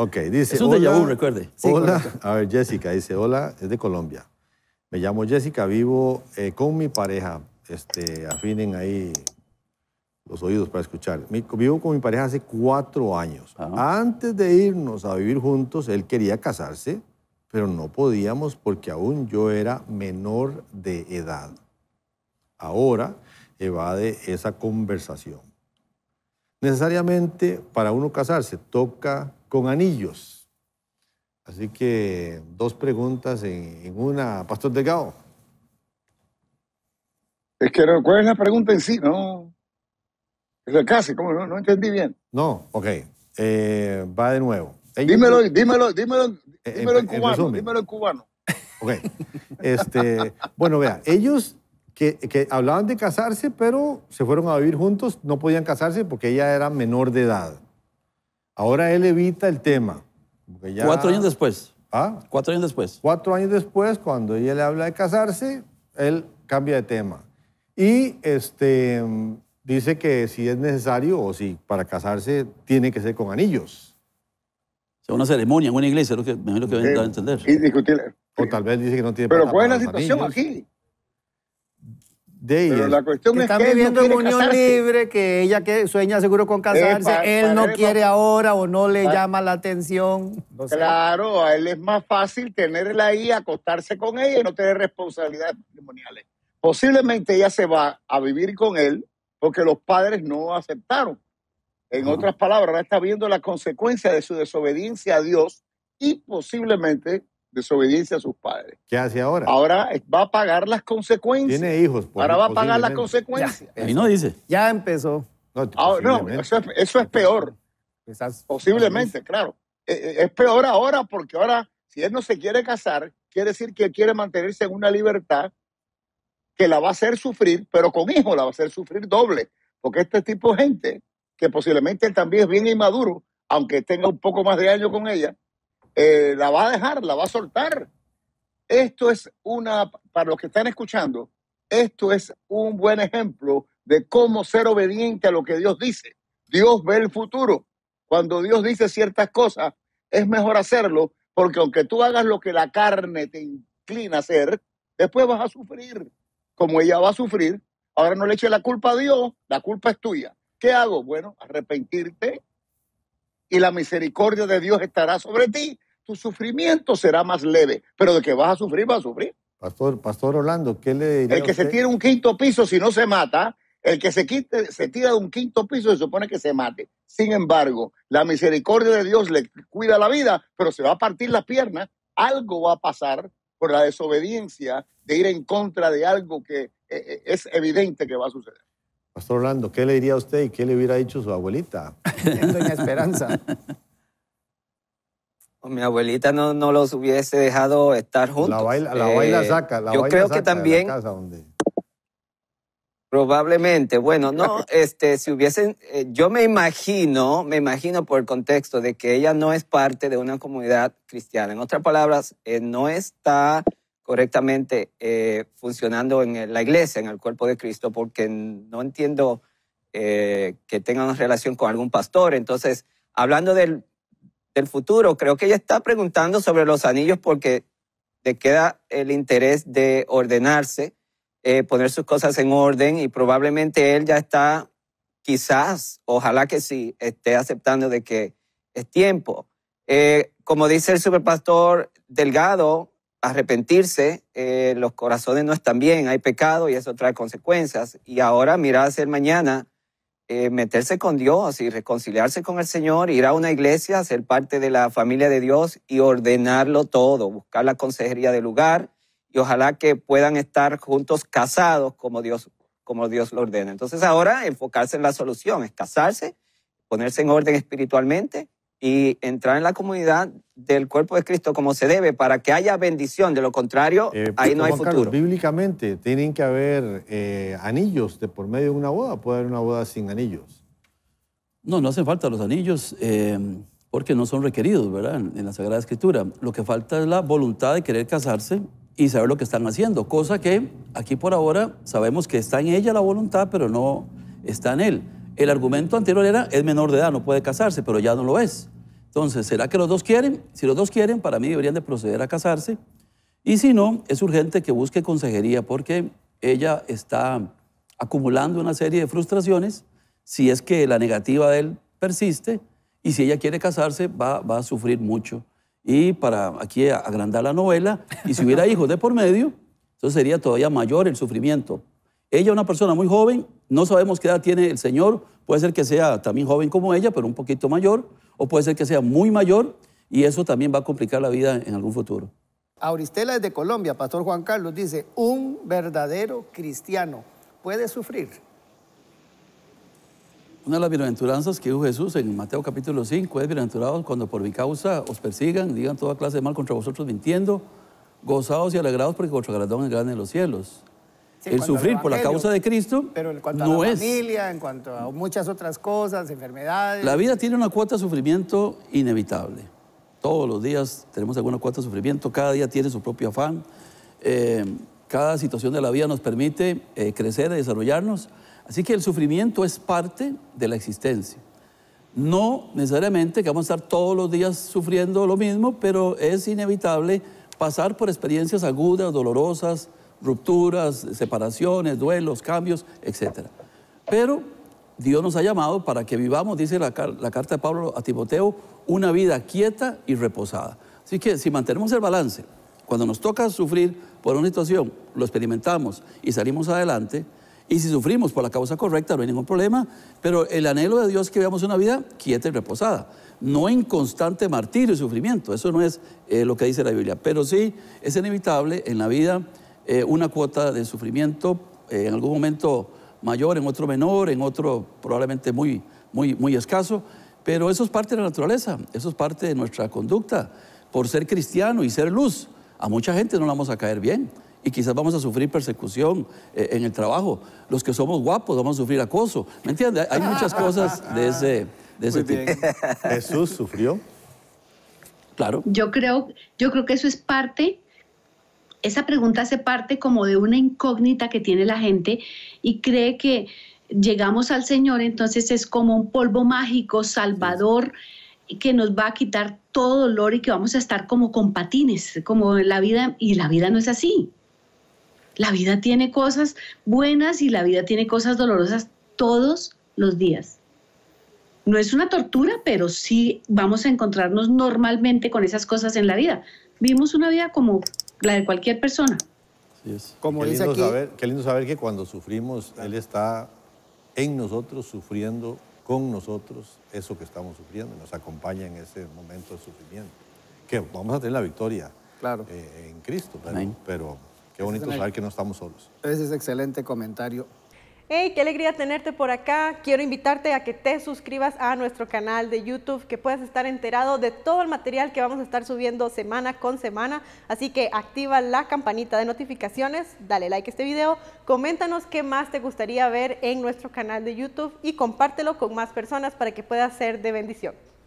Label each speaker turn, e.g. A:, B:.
A: Ok, dice. Es un recuerde. hola, a ver, Jessica dice: Hola, es de Colombia. Me llamo Jessica, vivo eh, con mi pareja. Este, afinen ahí los oídos para escuchar. vivo con mi pareja hace cuatro años. Ah. Antes de irnos a vivir juntos, él quería casarse, pero no podíamos porque aún yo era menor de edad. Ahora evade esa conversación. Necesariamente para uno casarse toca con anillos. Así que dos preguntas en, una. Pastor Delgado. Es que, ¿cuál la pregunta en sí? No.
B: Es casi, ¿cómo? No, no entendí bien.
A: No, ok. Eh, va de nuevo. dímelo, dímelo, eh, dímelo, en, cubano. dímelo en cubano. Ok. Este, bueno, vea, ellos que, hablaban de casarse, pero se fueron a vivir juntos, no podían casarse porque ella era menor de edad. Ahora él evita el tema. Cuatro años después. ¿Ah? Cuatro años después. Cuatro años después, cuando ella le habla de casarse, él cambia de tema. Y este, dice que si es necesario o si para casarse tiene que ser con anillos.
C: O sea, una ceremonia en una iglesia, lo que, me lo que a entender. Y discutir. O tal vez dice que no tiene Pero ¿cuál es la
B: situación aquí? de ella. Pero la cuestión que es que viviendo en unión libre,
D: que ella que sueña seguro con casarse, él no quiere ahora o no le llama la atención.
B: claro, a él es más fácil tenerla ahí, acostarse con ella y no tener responsabilidades matrimoniales. Posiblemente ella se va a vivir con él porque los padres no aceptaron. En otras palabras, está viendo la consecuencia de su desobediencia a Dios y posiblemente desobediencia a sus padres. ¿Qué hace ahora? Ahora va a pagar las consecuencias. Tiene hijos. Pues, ahora va a pagar las consecuencias. ¿Y no dice. Ya empezó. No, ah, eso, es, peor. posiblemente, claro. Eh, eh, es, peor ahora porque ahora, si él no se quiere casar, quiere decir que quiere mantenerse en una libertad que la va a hacer sufrir, pero con hijos la va a hacer sufrir doble. Porque este tipo de gente, que posiblemente también es bien inmaduro, aunque tenga un poco más de años con ella, eh, la va a dejar, la va a soltar. Esto es una, para los que están escuchando, esto es un buen ejemplo de cómo ser obediente a lo que Dios dice. Dios ve el futuro. Cuando Dios dice ciertas cosas, es mejor hacerlo, porque aunque tú hagas lo que la carne te inclina a hacer, después vas a sufrir. Como ella va a sufrir, ahora no le eche la culpa a Dios, la culpa es tuya. ¿Qué hago? Bueno, arrepentirte y la misericordia de Dios estará sobre ti tu sufrimiento será más leve, pero de que vas a sufrir, va a sufrir.
A: Pastor, Pastor Orlando, ¿qué le diría El que se tira
B: un quinto piso si no se mata, el que se, quite, se tira de un quinto piso se supone que se mate. Sin embargo, la misericordia de Dios le cuida la vida, pero se va a partir las piernas. Algo va a pasar por la desobediencia de ir en contra de algo que eh, eh, es evidente que va a suceder.
A: Pastor Orlando, ¿qué le diría a usted y qué le hubiera dicho su abuelita? Doña
D: Esperanza mi abuelita no, no los hubiese dejado estar juntos. La baila, la eh, saca. La yo creo que también. Probablemente. Bueno, no, este, si hubiesen. Eh, yo me imagino, me imagino por el contexto de que ella no es parte de una comunidad cristiana. En otras palabras, eh, no está correctamente funcionando en la iglesia, en el cuerpo de Cristo, porque no entiendo que tenga una relación con algún pastor. Entonces, hablando del el futuro. Creo que ella está preguntando sobre los anillos porque le queda el interés de ordenarse, eh, poner sus cosas en orden y probablemente él ya está, quizás, ojalá que sí, esté aceptando de que es tiempo. Eh, como dice el superpastor Delgado, arrepentirse, eh, los corazones no están bien, hay pecado y eso trae consecuencias. Y ahora mira hacia el mañana eh, meterse con Dios y reconciliarse con el Señor, ir a una iglesia, ser parte de la familia de Dios y ordenarlo todo, buscar la consejería del lugar y ojalá que puedan estar juntos casados como Dios, como Dios lo ordena. Entonces ahora enfocarse en la solución, es casarse, ponerse en orden espiritualmente y entrar en la comunidad del cuerpo de Cristo como se debe para que haya bendición. De lo contrario, eh, ahí no hay futuro.
A: bíblicamente tienen que haber eh, anillos de por medio de una boda. Puede haber una boda
C: sin anillos. No, no hacen falta los anillos eh, porque no son requeridos, ¿verdad? En, en la Sagrada Escritura. Lo que falta es la voluntad de querer casarse y saber lo que están haciendo. Cosa que aquí por ahora sabemos que está en ella la voluntad, pero no está en él. El argumento anterior era, es menor de edad, no puede casarse, pero ya no lo es. Entonces, ¿será que los dos quieren? Si los dos quieren, para mí deberían de proceder a casarse. Y si no, es urgente que busque consejería porque ella está acumulando una serie de frustraciones si es que la negativa de él persiste y si ella quiere casarse va, va a sufrir mucho. Y para aquí agrandar la novela, y si hubiera hijos de por medio, entonces sería todavía mayor el sufrimiento. Ella es una persona muy joven, no sabemos qué edad tiene el señor, puede ser que sea también joven como ella, pero un poquito mayor, o puede ser que sea muy mayor, y eso también va a complicar la vida en algún futuro.
B: Auristela es de Colombia, Pastor Juan Carlos dice, un verdadero cristiano puede sufrir.
C: Una de las bienaventuranzas que dijo Jesús en Mateo capítulo 5 es bienaventurados cuando por mi causa os persigan, digan toda clase de mal contra vosotros mintiendo, gozados y alegrados porque vuestro agradón es grande en los cielos
B: el sufrir por la causa de
C: Cristo pero en cuanto a la familia,
B: en cuanto a muchas otras cosas, enfermedades. La
C: vida tiene una cuota de sufrimiento inevitable. Todos los días tenemos alguna cuota de sufrimiento, cada día tiene su propio afán. Eh, cada situación de la vida nos permite eh, crecer y desarrollarnos. Así que el sufrimiento es parte de la existencia. No necesariamente que vamos a estar todos los días sufriendo lo mismo, pero es inevitable pasar por experiencias agudas, dolorosas, rupturas, separaciones, duelos, cambios, etc. Pero Dios nos ha llamado para que vivamos, dice la, carta de Pablo a Timoteo, una vida quieta y reposada. Así que si mantenemos el balance, cuando nos toca sufrir por una situación, lo experimentamos y salimos adelante, y si sufrimos por la causa correcta, no hay ningún problema, pero el anhelo de Dios es que veamos una vida quieta y reposada, no en constante martirio y sufrimiento, eso no es eh, lo que dice la Biblia, pero sí es inevitable en la vida eh, una cuota de sufrimiento, eh, en algún momento mayor, en otro menor, en otro probablemente muy, muy, muy escaso, pero eso es parte de la naturaleza, eso es parte de nuestra conducta. Por ser cristiano y ser luz, a mucha gente no la vamos a caer bien y quizás vamos a sufrir persecución eh, en el trabajo. Los que somos guapos vamos a sufrir acoso. ¿Me entiendes? Hay muchas cosas de ese, de tipo. Jesús sufrió.
D: Claro. Yo creo, yo creo que eso es parte esa pregunta hace parte como de una incógnita que tiene la gente y cree que llegamos al Señor, entonces es como un polvo mágico, salvador, que nos va a quitar todo dolor y que vamos a estar como con patines, como la vida, y la vida no es así. La vida tiene cosas buenas y la vida tiene cosas dolorosas todos los días. No es una tortura, pero sí vamos a encontrarnos normalmente con esas cosas en la vida. Vivimos una vida como la de cualquier persona.
A: Sí es. Como qué dice lindo aquí... Saber, qué lindo saber que cuando sufrimos, Él está en nosotros, sufriendo con nosotros eso que estamos sufriendo, nos acompaña en ese momento de sufrimiento. Que vamos a tener la victoria claro. Eh, en Cristo, pero, pero qué bonito saber que no estamos solos. Ese es excelente comentario.
D: Hey, qué alegría tenerte por acá. Quiero invitarte a que te suscribas a nuestro canal de YouTube, que puedas estar enterado de todo el material que vamos a estar subiendo semana con semana. Así que activa la campanita de notificaciones, dale like a este video, coméntanos qué más te gustaría ver en nuestro canal de YouTube y compártelo con más personas para que pueda ser de bendición.